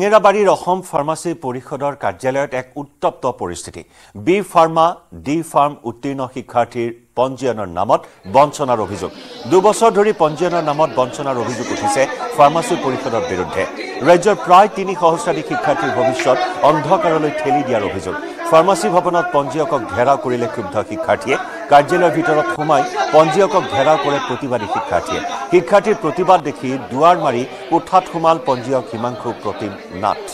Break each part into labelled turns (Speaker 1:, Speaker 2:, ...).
Speaker 1: নিৰাবাৰীৰ Assam pharmacy পৰিষদৰ কাৰ্যালয়ত এক উত্তপ্ত পৰিস্থিতি বি ফাৰ্মা ডি ফাৰ্ম উত্তীৰ্ণ শিক্ষাৰ্থীৰ পঞ্জীয়নৰ নামত বঞ্চনাৰ অভিযোগ দুবছৰ ধৰি পঞ্জীয়নৰ নামত বঞ্চনাৰ অভিযোগ উঠিছে ফাৰ্মাচী পৰিষদৰ বিৰুদ্ধে ৰাজ্যৰ প্ৰায় তিনি সহস্ৰাধিক শিক্ষাৰ্থীৰ ভৱিষ্যত অন্ধকাৰলৈ ঠেলি দিয়াৰ অভিযোগ ফাৰ্মাচী ভৱনত পঞ্জীয়কক ঘেৰাও কৰিলে ক্ষুব্ধ শিক্ষাৰ্থীয়ে কাৰ্যালয়ৰ ভিতৰত সোমাই পঞ্জীয়কক ঘেৰাও কৰে প্ৰতিবাদী শিক্ষাৰ্থীয়ে শিক্ষাৰ্থীৰ প্ৰতিবাদ দেখি দুৱাৰ মাৰি উঠাত সোমাল পঞ্জীয়ক হিমাংশু প্ৰতীম নাথ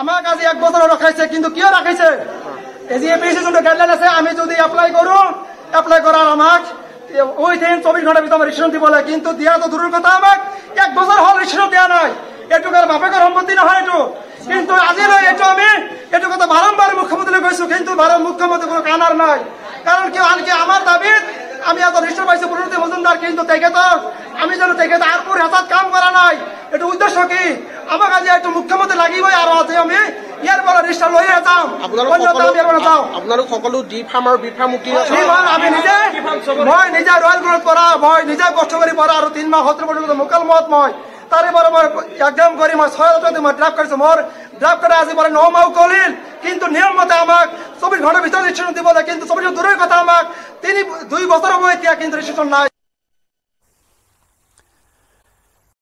Speaker 2: আমার কাছে এক বছর রাখাইছে কিন্তু কিয় রাখাইছে এজিএপিসি যোনটো গাইডলাইন আছে আমি যদি এপ্লাই কৰোঁ এপ্লাই করার আমাক ওই দিন চব্বিশ ভিতৰত ভিতরে ৰেজিষ্ট্ৰেশ্যন দিব লাগে কিন্তু দিয়াটো দূরের কথা আমাক এক বছৰ হ'ল ৰেজিষ্ট্ৰেশ্যন দিয়া নাই এইটো কাৰণ বাপেকৰ সম্পত্তি নহয় এইটো কিন্তু আজিলৈ এইটো আমি এইটো কথা বাৰম্বাৰ মুখ্যমন্ত্ৰীলৈ গৈছোঁ কিন্তু বাৰম্বাৰ মুখ্যমন্ত্রী কোনো কানার নাই কাৰণ কিয় আনকি আমাৰ দাবীত আমি এত ৰেজিষ্ট্ৰেশ্যন পাইছোঁ পুৰণি মজুমদাৰ কিন্তু তো আমি জানো আর পুরো হেঁচাত কাম কৰা নাই এইটো উদ্দেশ্য কি আমাক আজি এইটো মুখ্যমন্ত্ৰী লাগিবই আৰু আছে আমি ইয়াৰ পৰা ৰিক্সা লৈ যাওঁ আপোনালোক সকলো ডি ফাৰ্ম আৰু বি ফাৰ্ম আমি নিজে মই নিজে ৰয়েল গ্ৰুপত পৰা মই নিজে কষ্ট কৰি পৰা আৰু তিনি মাহ সত্ৰ পৰ্যন্ত মুকালমত মই তাৰে পৰা মই একজাম কৰি মই ছয় লাখ মই ড্ৰাফ্ট কৰিছোঁ মোৰ ড্ৰাফ্ট কৰা আজি পৰা ন মাহ কলিল কিন্তু নিয়ম মতে আমাক চৌব্বিছ ঘণ্টাৰ ভিতৰত ৰিক্সেশ্যন দিবলৈ কিন্তু চৌব্বিছ দূৰৈৰ কথা আমাক তিনি দুই বছৰ হ'ব এতিয়া কিন্তু ৰিক্সেশ্যন নাই